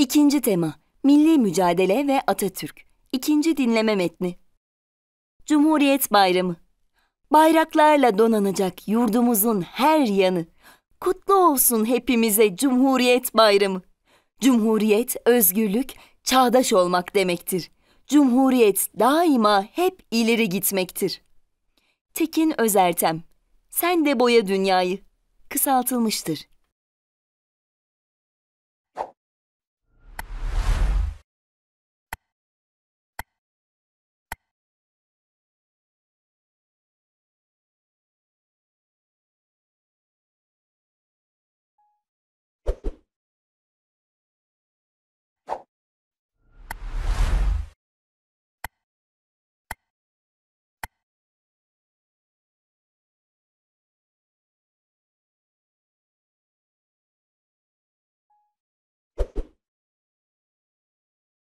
İkinci tema, Milli Mücadele ve Atatürk. İkinci dinleme metni. Cumhuriyet Bayramı. Bayraklarla donanacak yurdumuzun her yanı. Kutlu olsun hepimize Cumhuriyet Bayramı. Cumhuriyet, özgürlük, çağdaş olmak demektir. Cumhuriyet daima hep ileri gitmektir. Tekin Özertem. Sen de boya dünyayı. Kısaltılmıştır.